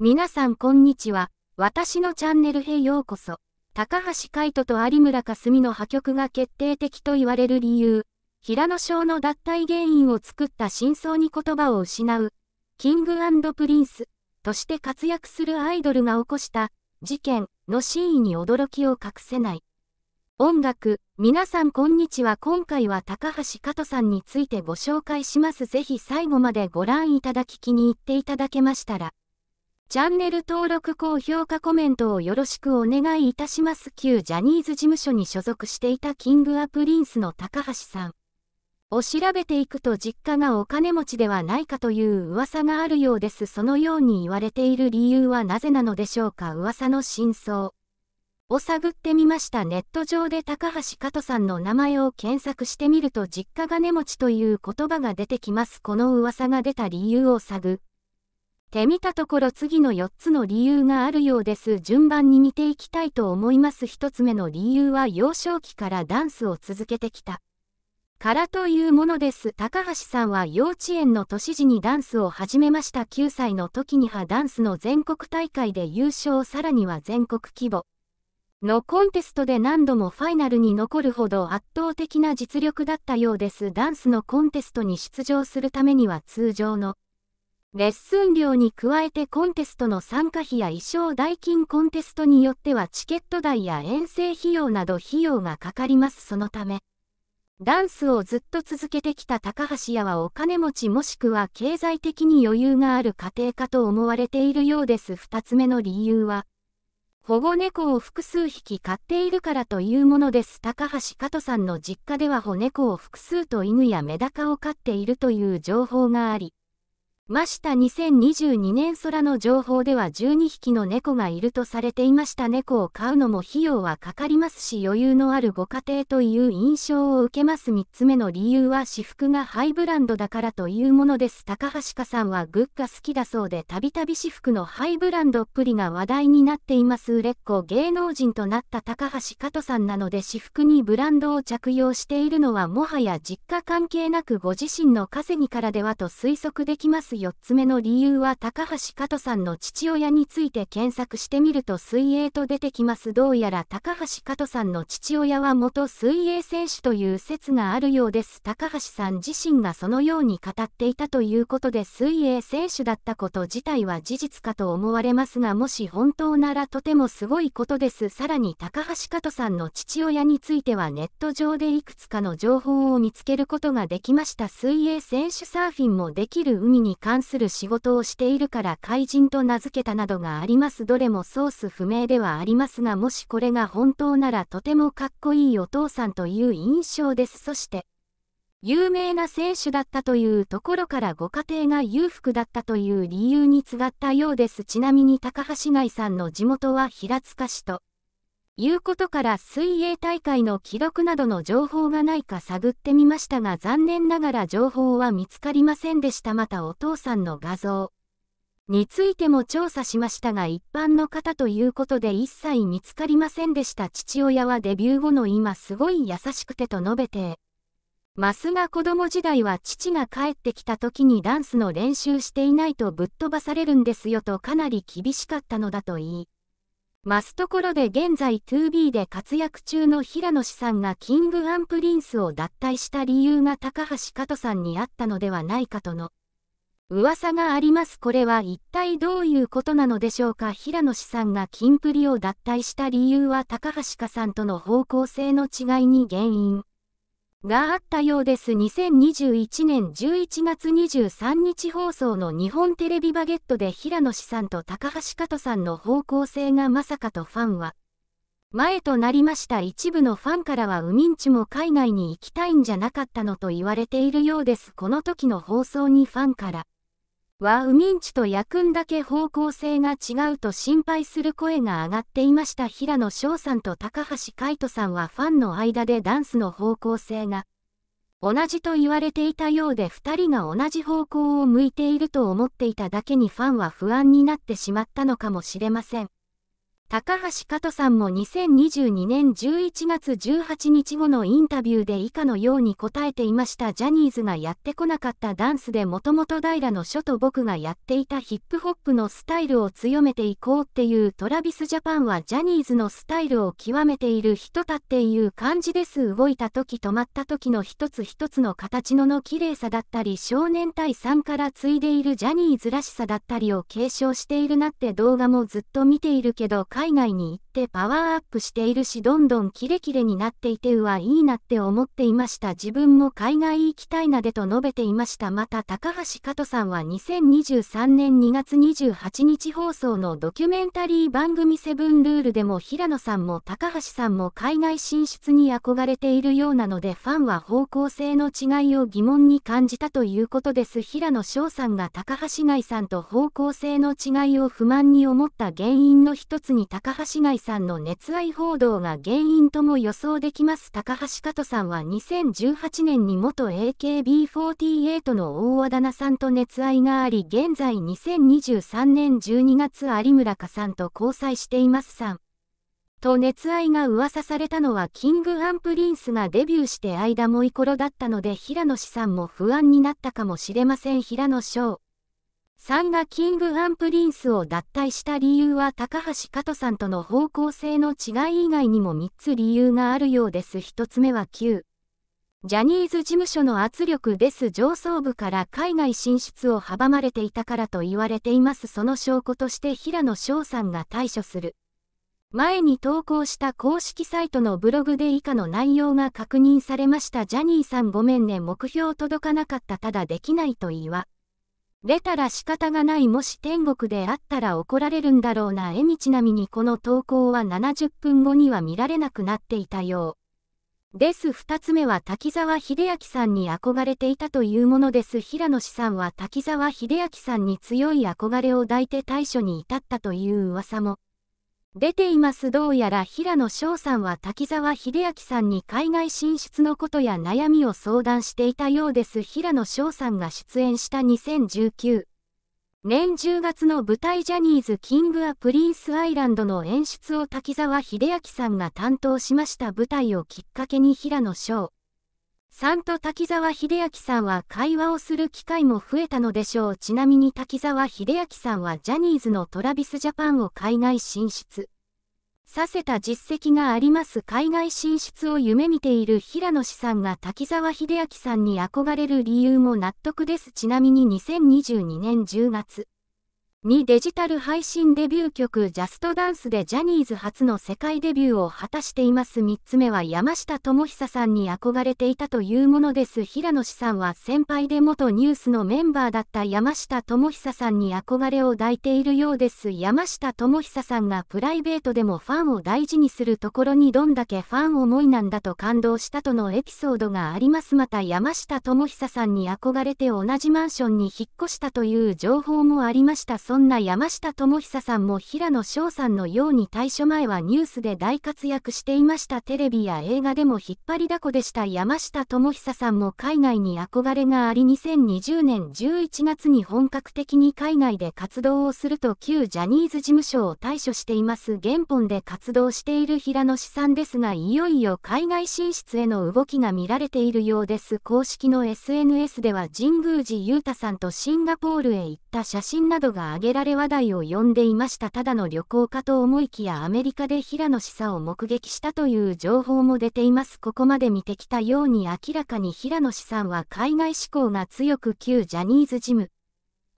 皆さんこんにちは。私のチャンネルへようこそ。高橋海人と有村架純の破局が決定的と言われる理由。平野翔の脱退原因を作った真相に言葉を失う。キングプリンスとして活躍するアイドルが起こした事件の真意に驚きを隠せない。音楽、皆さんこんにちは。今回は高橋加藤さんについてご紹介します。ぜひ最後までご覧いただき気に入っていただけましたら。チャンネル登録高評価コメントをよろしくお願いいたします。旧ジャニーズ事務所に所属していたキングアプリンスの高橋さん。を調べていくと実家がお金持ちではないかという噂があるようです。そのように言われている理由はなぜなのでしょうか噂の真相。を探ってみましたネット上で高橋加藤さんの名前を検索してみると実家金持ちという言葉が出てきます。この噂が出た理由を探てみたところ次の4つの理由があるようです。順番に見ていきたいと思います。1つ目の理由は幼少期からダンスを続けてきた。からというものです。高橋さんは幼稚園の年時にダンスを始めました。9歳の時にはダンスの全国大会で優勝、さらには全国規模のコンテストで何度もファイナルに残るほど圧倒的な実力だったようです。ダンスのコンテストに出場するためには通常のレッスン料に加えてコンテストの参加費や衣装代金コンテストによってはチケット代や遠征費用など費用がかかりますそのためダンスをずっと続けてきた高橋屋はお金持ちもしくは経済的に余裕がある家庭かと思われているようです2つ目の理由は保護猫を複数匹飼っているからというものです高橋加藤さんの実家では保猫を複数と犬やメダカを飼っているという情報がありました2022年空の情報では12匹の猫がいるとされていました猫を飼うのも費用はかかりますし余裕のあるご家庭という印象を受けます3つ目の理由は私服がハイブランドだからというものです高橋香さんはグッが好きだそうでたびたび私服のハイブランドっぷりが話題になっています売れっ子芸能人となった高橋香都さんなので私服にブランドを着用しているのはもはや実家関係なくご自身の稼ぎからではと推測できます4つ目の理由は高橋加藤さんの父親について検索してみると水泳と出てきます。どうやら高橋加藤さんの父親は元水泳選手という説があるようです。高橋さん自身がそのように語っていたということで水泳選手だったこと自体は事実かと思われますがもし本当ならとてもすごいことです。さらに高橋加藤さんの父親についてはネット上でいくつかの情報を見つけることができました。水泳選手サーフィンもできる海に関する仕事をしているから怪人と名付けたなどがありますどれもソース不明ではありますがもしこれが本当ならとてもかっこいいお父さんという印象ですそして有名な選手だったというところからご家庭が裕福だったという理由に違がったようですちなみに高橋外さんの地元は平塚市ということから水泳大会の記録などの情報がないか探ってみましたが残念ながら情報は見つかりませんでしたまたお父さんの画像についても調査しましたが一般の方ということで一切見つかりませんでした父親はデビュー後の今すごい優しくてと述べてますが子供時代は父が帰ってきた時にダンスの練習していないとぶっ飛ばされるんですよとかなり厳しかったのだと言いマスところで現在 2B で活躍中の平野志さんがキングアンプリンスを脱退した理由が高橋加都さんにあったのではないかとの噂がありますこれは一体どういうことなのでしょうか平野志さんがキンプリを脱退した理由は高橋香さんとの方向性の違いに原因があったようです。2021年11月23日放送の日本テレビバゲットで平野志さんと高橋加人さんの方向性がまさかとファンは。前となりました一部のファンからはウミンチも海外に行きたいんじゃなかったのと言われているようです。この時の放送にファンから。はウミンチとヤクンだけ方向性が違うと心配する声が上がっていました平野翔さんと高橋海人さんはファンの間でダンスの方向性が同じと言われていたようで2人が同じ方向を向いていると思っていただけにファンは不安になってしまったのかもしれません。高橋加藤さんも2022年11月18日後のインタビューで以下のように答えていましたジャニーズがやってこなかったダンスでもともと平の書と僕がやっていたヒップホップのスタイルを強めていこうっていうトラビスジャパンはジャニーズのスタイルを極めている人だっていう感じです動いた時止まった時の一つ一つの形のの綺麗さだったり少年隊さんから継いでいるジャニーズらしさだったりを継承しているなって動画もずっと見ているけど海外に行っしてパワーアップしているしどんどんキレキレになっていてうわいいなって思っていました自分も海外行きたいなでと述べていましたまた高橋加藤さんは2023年2月28日放送のドキュメンタリー番組セブンルールでも平野さんも高橋さんも海外進出に憧れているようなのでファンは方向性の違いを疑問に感じたということです平野翔さんが高橋外さんと方向性の違いを不満に思った原因の一つに高橋外さんさんの熱愛報道が原因とも予想できます高橋加藤さんは2018年に元 AKB48 の大和田さんと熱愛があり現在2023年12月有村香さんと交際していますさんと熱愛が噂されたのはキングアンプリンスがデビューして間もい頃だったので平野志さんも不安になったかもしれません平野翔さんがキング・アン・プリンスを脱退した理由は高橋加藤さんとの方向性の違い以外にも3つ理由があるようです。1つ目は9。ジャニーズ事務所の圧力です上層部から海外進出を阻まれていたからと言われていますその証拠として平野翔さんが対処する。前に投稿した公式サイトのブログで以下の内容が確認されましたジャニーさんごめんね目標届かなかったただできないと言い出たら仕方がないもし天国であったら怒られるんだろうなえみちなみにこの投稿は70分後には見られなくなっていたよう。です二つ目は滝沢秀明さんに憧れていたというものです平野志さんは滝沢秀明さんに強い憧れを抱いて対処に至ったという噂も。出ていますどうやら平野翔さんは滝沢秀明さんに海外進出のことや悩みを相談していたようです平野翔さんが出演した2019年10月の舞台ジャニーズキングアプリンスアイランドの演出を滝沢秀明さんが担当しました舞台をきっかけに平野翔さんと滝沢秀明さんは会話をする機会も増えたのでしょう。ちなみに滝沢秀明さんはジャニーズのトラビスジャパンを海外進出。させた実績があります海外進出を夢見ている平野志さんが滝沢秀明さんに憧れる理由も納得ですちなみに2022年10月2デジタル配信デビュー曲ジャストダンスでジャニーズ初の世界デビューを果たしています3つ目は山下智久さんに憧れていたというものです平野志さんは先輩で元ニュースのメンバーだった山下智久さんに憧れを抱いているようです山下智久さんがプライベートでもファンを大事にするところにどんだけファン思いなんだと感動したとのエピソードがありますまた山下智久さんに憧れて同じマンションに引っ越したという情報もありましたそんな山下智久さんも平野翔さんのように退所前はニュースで大活躍していましたテレビや映画でも引っ張りだこでした山下智久さんも海外に憧れがあり2020年11月に本格的に海外で活動をすると旧ジャニーズ事務所を退所しています原本で活動している平野志さんですがいよいよ海外進出への動きが見られているようです公式の SNS では神宮寺勇太さんとシンガポールへ行った写真などが挙げられ話題を呼んでいましたただの旅行かと思いきやアメリカで平野示唆を目撃したという情報も出ていますここまで見てきたように明らかに平野氏さんは海外志向が強く旧ジャニーズジム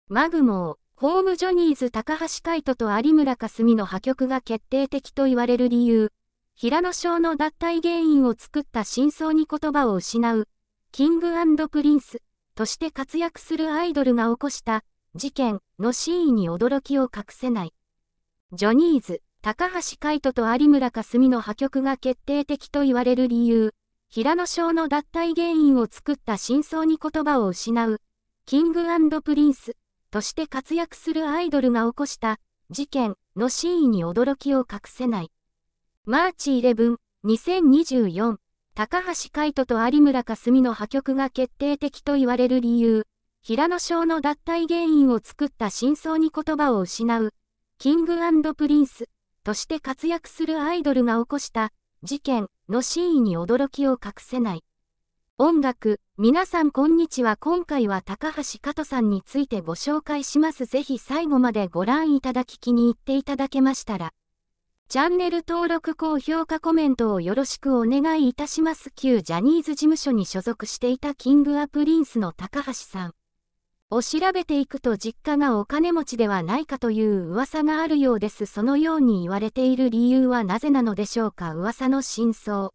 マグモーホームジョニーズ高橋海人と有村架純の破局が決定的と言われる理由平野翔の脱退原因を作った真相に言葉を失うキングプリンスとして活躍するアイドルが起こした事件の真意に驚きを隠せない。ジョニーズ、高橋海人と有村架純の破局が決定的と言われる理由、平野翔の脱退原因を作った真相に言葉を失う、キングプリンスとして活躍するアイドルが起こした事件の真意に驚きを隠せない。マーチ11、2024、高橋海人と有村架純の破局が決定的と言われる理由、平野翔の脱退原因を作った真相に言葉を失う、キングプリンスとして活躍するアイドルが起こした事件の真意に驚きを隠せない。音楽、皆さんこんにちは。今回は高橋加藤さんについてご紹介します。ぜひ最後までご覧いただき気に入っていただけましたら、チャンネル登録、高評価、コメントをよろしくお願いいたします。旧ジャニーズ事務所に所属していたキングアプリンスの高橋さん。を調べていくと実家がお金持ちではないかという噂があるようです。そのように言われている理由はなぜなのでしょうか噂の真相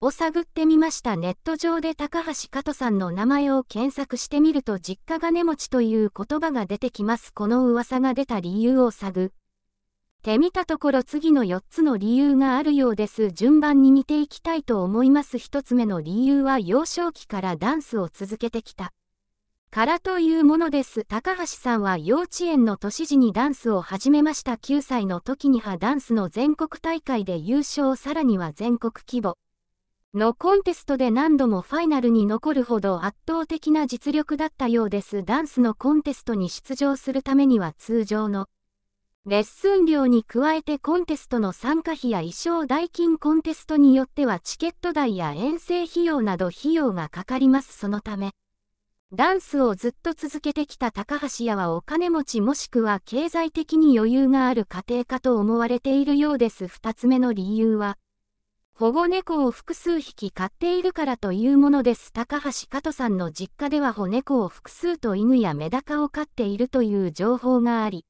を探ってみました。ネット上で高橋加藤さんの名前を検索してみると実家金持ちという言葉が出てきます。この噂が出た理由を探ってみたところ次の4つの理由があるようです。順番に見ていきたいと思います。1つ目の理由は幼少期からダンスを続けてきた。からというものです。高橋さんは幼稚園の年時にダンスを始めました。9歳の時にはダンスの全国大会で優勝、さらには全国規模のコンテストで何度もファイナルに残るほど圧倒的な実力だったようです。ダンスのコンテストに出場するためには通常のレッスン料に加えてコンテストの参加費や衣装代金コンテストによってはチケット代や遠征費用など費用がかかります。そのためダンスをずっと続けてきた高橋屋はお金持ちもしくは経済的に余裕がある家庭かと思われているようです。二つ目の理由は、保護猫を複数匹飼っているからというものです。高橋加藤さんの実家では保猫を複数と犬やメダカを飼っているという情報があり、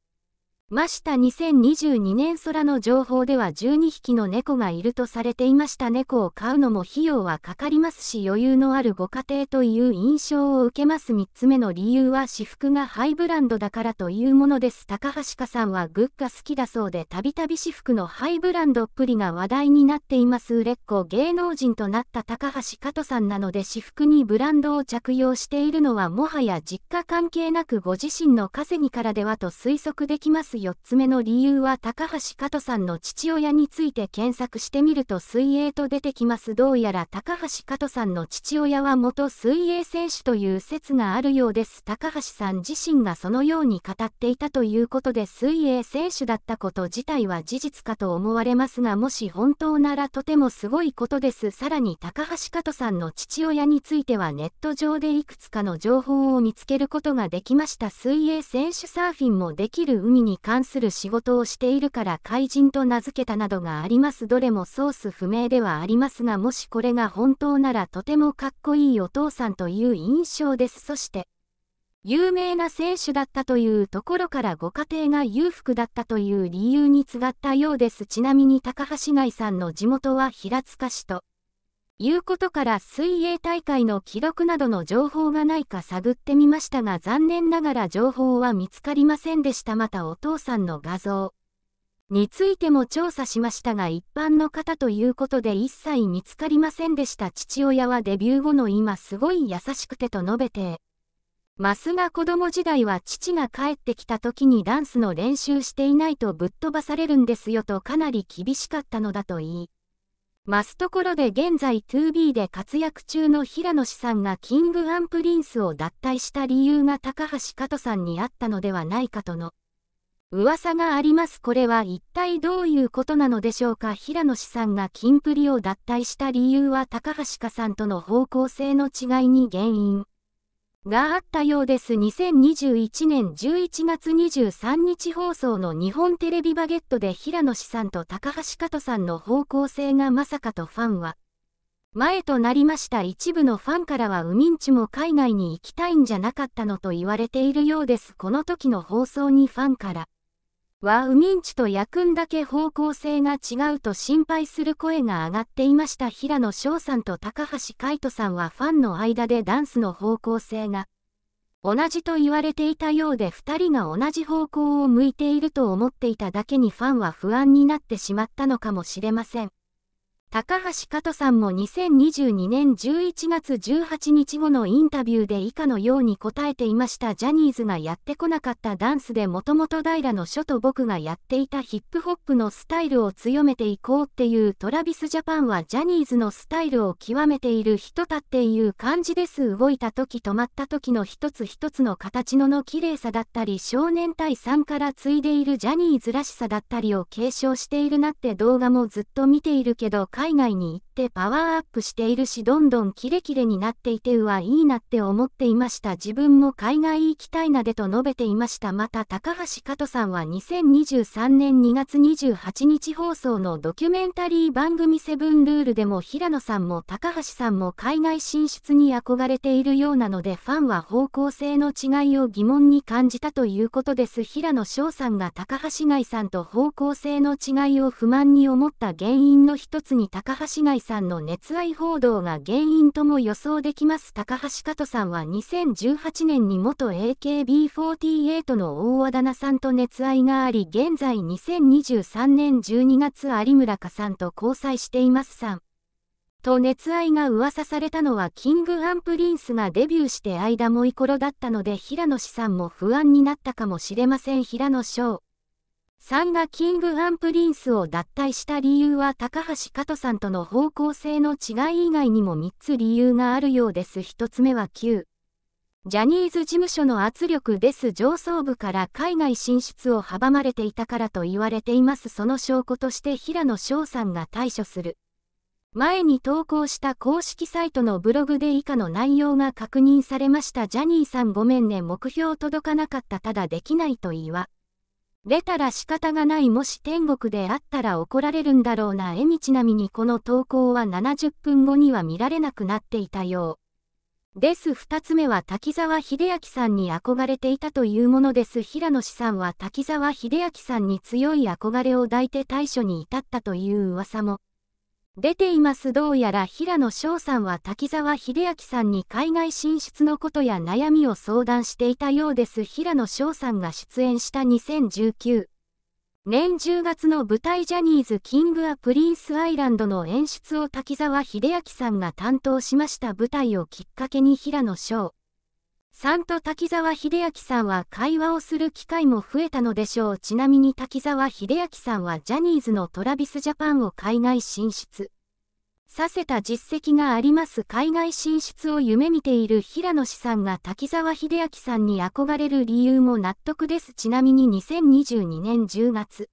ました2022年空の情報では12匹の猫がいるとされていました猫を飼うのも費用はかかりますし余裕のあるご家庭という印象を受けます3つ目の理由は私服がハイブランドだからというものです高橋香さんはグッが好きだそうでたびたび私服のハイブランドっぷりが話題になっています売れっ子芸能人となった高橋香都さんなので私服にブランドを着用しているのはもはや実家関係なくご自身の稼ぎからではと推測できます4つ目の理由は高橋加藤さんの父親について検索してみると水泳と出てきます。どうやら高橋加藤さんの父親は元水泳選手という説があるようです。高橋さん自身がそのように語っていたということで水泳選手だったこと自体は事実かと思われますがもし本当ならとてもすごいことです。さらに高橋加藤さんの父親についてはネット上でいくつかの情報を見つけることができました。水泳選手サーフィンもできる海に関関する仕事をしているから怪人と名付けたなどがありますどれもソース不明ではありますがもしこれが本当ならとてもかっこいいお父さんという印象ですそして有名な選手だったというところからご家庭が裕福だったという理由に違がったようですちなみに高橋外さんの地元は平塚市ということから水泳大会の記録などの情報がないか探ってみましたが残念ながら情報は見つかりませんでしたまたお父さんの画像についても調査しましたが一般の方ということで一切見つかりませんでした父親はデビュー後の今すごい優しくてと述べてますが子供時代は父が帰ってきた時にダンスの練習していないとぶっ飛ばされるんですよとかなり厳しかったのだと言いマスところで現在 2B で活躍中の平野志さんがキングアンプリンスを脱退した理由が高橋加都さんにあったのではないかとの噂がありますこれは一体どういうことなのでしょうか平野志さんがキンプリを脱退した理由は高橋加さんとの方向性の違いに原因があったようです。2021年11月23日放送の日本テレビバゲットで平野志さんと高橋加人さんの方向性がまさかとファンは、前となりました一部のファンからはウミンチュも海外に行きたいんじゃなかったのと言われているようです。この時の放送にファンから、はウミンチとヤクンだけ方向性が違うと心配する声が上がっていました平野翔さんと高橋海人さんはファンの間でダンスの方向性が同じと言われていたようで2人が同じ方向を向いていると思っていただけにファンは不安になってしまったのかもしれません。高橋加藤さんも2022年11月18日後のインタビューで以下のように答えていましたジャニーズがやってこなかったダンスでもともと平の書と僕がやっていたヒップホップのスタイルを強めていこうっていうトラビスジャパンはジャニーズのスタイルを極めている人だっていう感じです動いた時止まった時の一つ一つの形のの綺麗さだったり少年隊さんから継いでいるジャニーズらしさだったりを継承しているなって動画もずっと見ているけど海外に行っってパワーアップしているしどんどんキレキレになっていてうわいいなって思っていました自分も海外行きたいなでと述べていましたまた高橋加藤さんは2023年2月28日放送のドキュメンタリー番組セブンルールでも平野さんも高橋さんも海外進出に憧れているようなのでファンは方向性の違いを疑問に感じたということです平野翔さんが高橋外さんと方向性の違いを不満に思った原因の一つに高橋外さんの熱愛報道が原因とも予想できます高橋加藤さんは2018年に元 AKB48 の大和田菜さんと熱愛があり現在2023年12月有村架さんと交際していますさん。と熱愛が噂されたのはキングアンプリンスがデビューして間もい頃だったので平野志さんも不安になったかもしれません平野翔。さんがキングアンプリンスを脱退した理由は高橋加藤さんとの方向性の違い以外にも3つ理由があるようです。1つ目は9。ジャニーズ事務所の圧力です上層部から海外進出を阻まれていたからと言われていますその証拠として平野翔さんが対処する。前に投稿した公式サイトのブログで以下の内容が確認されましたジャニーさんごめんね目標届かなかったただできないと言い出たら仕方がないもし天国であったら怒られるんだろうなえみちなみにこの投稿は70分後には見られなくなっていたよう。です2つ目は滝沢秀明さんに憧れていたというものです平野志さんは滝沢秀明さんに強い憧れを抱いて対処に至ったという噂も。出ていますどうやら平野翔さんは滝沢秀明さんに海外進出のことや悩みを相談していたようです平野翔さんが出演した2019年10月の舞台ジャニーズキングアプリンスアイランドの演出を滝沢秀明さんが担当しました舞台をきっかけに平野翔3と滝沢秀明さんは会話をする機会も増えたのでしょう。ちなみに滝沢秀明さんはジャニーズのトラビスジャパンを海外進出させた実績があります海外進出を夢見ている平野志さんが滝沢秀明さんに憧れる理由も納得です。ちなみに2022年10月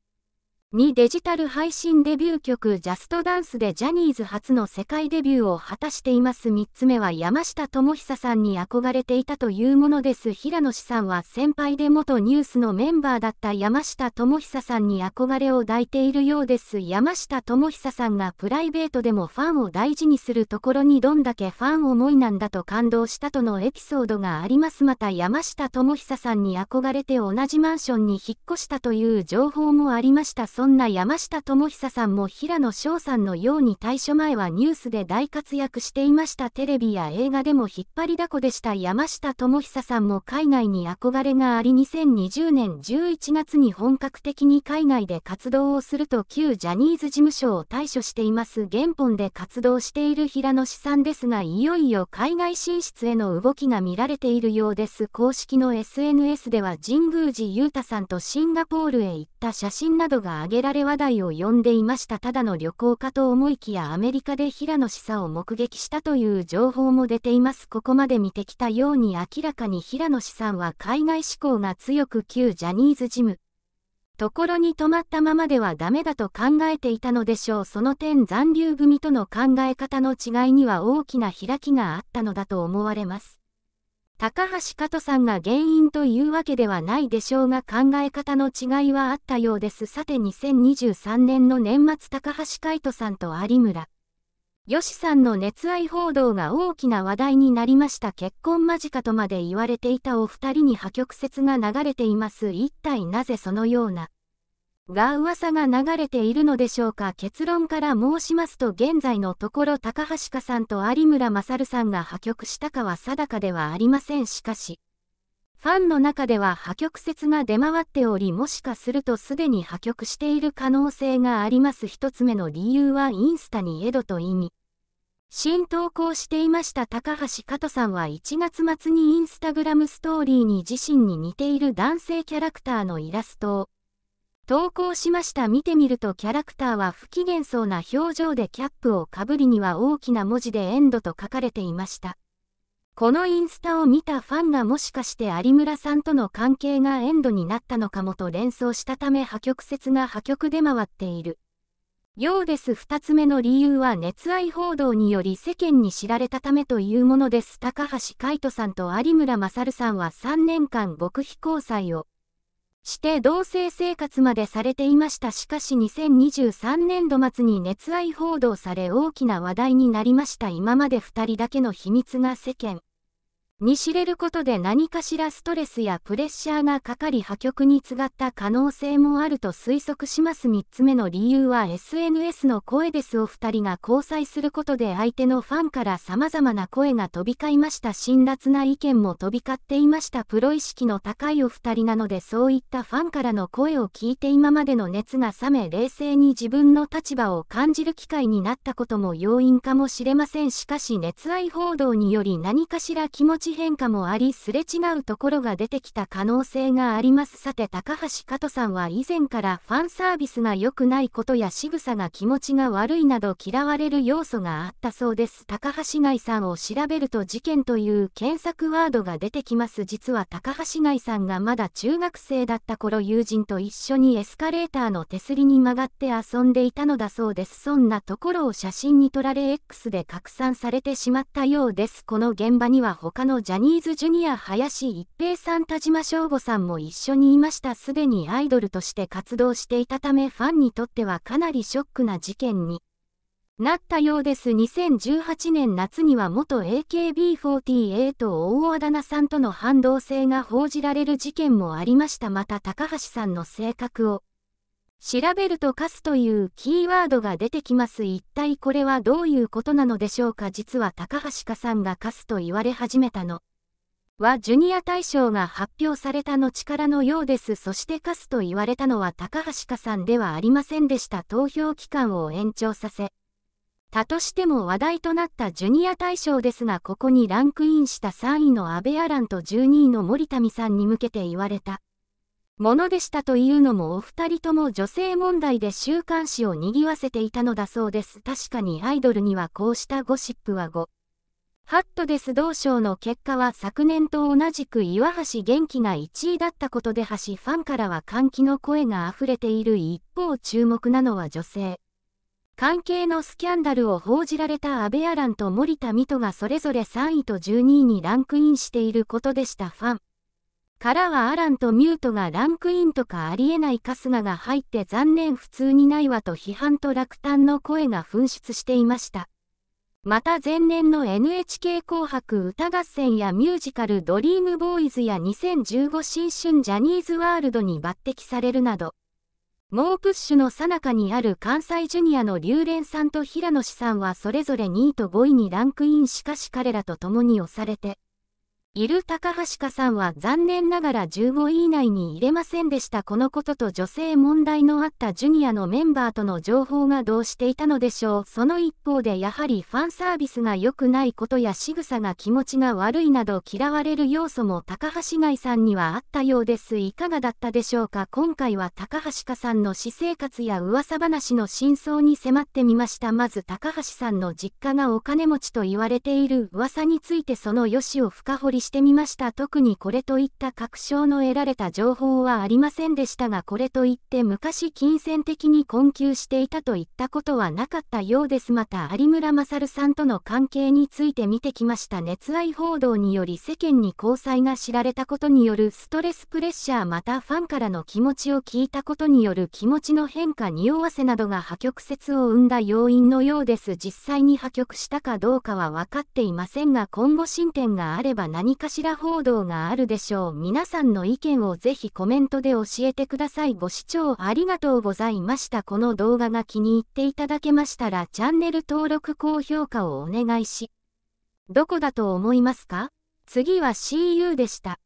2デジタル配信デビュー曲ジャストダンスでジャニーズ初の世界デビューを果たしています3つ目は山下智久さんに憧れていたというものです平野志さんは先輩で元ニュースのメンバーだった山下智久さんに憧れを抱いているようです山下智久さんがプライベートでもファンを大事にするところにどんだけファン思いなんだと感動したとのエピソードがありますまた山下智久さんに憧れて同じマンションに引っ越したという情報もありましたそんな山下智久さんも平野翔さんのように退所前はニュースで大活躍していましたテレビや映画でも引っ張りだこでした山下智久さんも海外に憧れがあり2020年11月に本格的に海外で活動をすると旧ジャニーズ事務所を退所しています原本で活動している平野志さんですがいよいよ海外進出への動きが見られているようです公式の SNS では神宮寺勇太さんとシンガポールへ行った写真などがげられ話題を呼んでいましたただの旅行かと思いきやアメリカで平野示唆を目撃したという情報も出ていますここまで見てきたように明らかに平野氏さんは海外志向が強く旧ジャニーズジムところに止まったままではダメだと考えていたのでしょうその点残留組との考え方の違いには大きな開きがあったのだと思われます高橋加藤さんが原因というわけではないでしょうが考え方の違いはあったようです。さて2023年の年末高橋海人さんと有村。よしさんの熱愛報道が大きな話題になりました結婚間近とまで言われていたお二人に破局説が流れています一体なぜそのようなが噂が流れているのでしょうか結論から申しますと現在のところ高橋香さんと有村勝さんが破局したかは定かではありませんしかしファンの中では破局説が出回っておりもしかするとすでに破局している可能性があります一つ目の理由はインスタにエドと意味新投稿していました高橋加藤さんは1月末にインスタグラムストーリーに自身に似ている男性キャラクターのイラストを投稿しました見てみるとキャラクターは不機嫌そうな表情でキャップをかぶりには大きな文字でエンドと書かれていました。このインスタを見たファンがもしかして有村さんとの関係がエンドになったのかもと連想したため破局説が破局で回っている。ようです2つ目の理由は熱愛報道により世間に知られたためというものです高橋海人さんと有村勝さんは3年間極秘交際をして同性生活までされていましたしかし2023年度末に熱愛報道され大きな話題になりました今まで2人だけの秘密が世間に知れることで何かしらストレスやプレッシャーがかかり破局につがった可能性もあると推測します3つ目の理由は SNS の声ですお2人が交際することで相手のファンから様々な声が飛び交いました辛辣な意見も飛び交っていましたプロ意識の高いお二人なのでそういったファンからの声を聞いて今までの熱が冷め冷静に自分の立場を感じる機会になったことも要因かもしれませんしかし熱愛報道により何かしら気持ち地変化もありすれ違うところが出てきた可能性がありますさて高橋加藤さんは以前からファンサービスが良くないことや仕草が気持ちが悪いなど嫌われる要素があったそうです高橋外さんを調べると事件という検索ワードが出てきます実は高橋外さんがまだ中学生だった頃友人と一緒にエスカレーターの手すりに曲がって遊んでいたのだそうですそんなところを写真に撮られ X で拡散されてしまったようですこの現場には他のジャニーズジュニア林一平さん田島翔吾さんも一緒にいましたすでにアイドルとして活動していたためファンにとってはかなりショックな事件になったようです2018年夏には元 AKB48 大和田さんとの反動性が報じられる事件もありましたまた高橋さんの性格を調べるとカスというキーワードが出てきます。一体これはどういうことなのでしょうか実は高橋香さんがカスと言われ始めたのはジュニア大賞が発表されたのらのようです。そしてカスと言われたのは高橋香さんではありませんでした。投票期間を延長させたとしても話題となったジュニア大賞ですがここにランクインした3位の安倍アランと12位の森民さんに向けて言われた。ものでしたというのもお二人とも女性問題で週刊誌を賑わせていたのだそうです。確かにアイドルにはこうしたゴシップは5。ハットデス同賞の結果は昨年と同じく岩橋元気が1位だったことで橋ファンからは歓喜の声が溢れている一方注目なのは女性。関係のスキャンダルを報じられた安倍アランと森田美斗がそれぞれ3位と12位にランクインしていることでしたファン。からはアランとミュートがランクインとかありえない春日が入って残念普通にないわと批判と落胆の声が噴出していました。また前年の NHK 紅白歌合戦やミュージカルドリームボーイズや2015新春ジャニーズワールドに抜擢されるなど、猛プッシュの最中にある関西ジュニアのレ連さんと平野志さんはそれぞれ2位と5位にランクインしかし彼らと共に押されて、いる高橋香さんは残念ながら15位以内に入れませんでしたこのことと女性問題のあったジュニアのメンバーとの情報がどうしていたのでしょうその一方でやはりファンサービスが良くないことや仕草が気持ちが悪いなど嫌われる要素も高橋外さんにはあったようですいかがだったでしょうか今回は高橋香さんの私生活や噂話の真相に迫ってみましたまず高橋さんの実家がお金持ちと言われている噂についてその良しを深掘りしてみました特にこれといった確証の得られた情報はありませんでしたがこれといって昔金銭的に困窮していたといったことはなかったようですまた有村勝さんとの関係について見てきました熱愛報道により世間に交際が知られたことによるストレスプレッシャーまたファンからの気持ちを聞いたことによる気持ちの変化匂わせなどが破局説を生んだ要因のようです実際に破局したかどうかは分かっていませんが今後進展があれば何何かしら報道があるでしょう。皆さんの意見をぜひコメントで教えてください。ご視聴ありがとうございました。この動画が気に入っていただけましたらチャンネル登録高評価をお願いし、どこだと思いますか次は CU でした。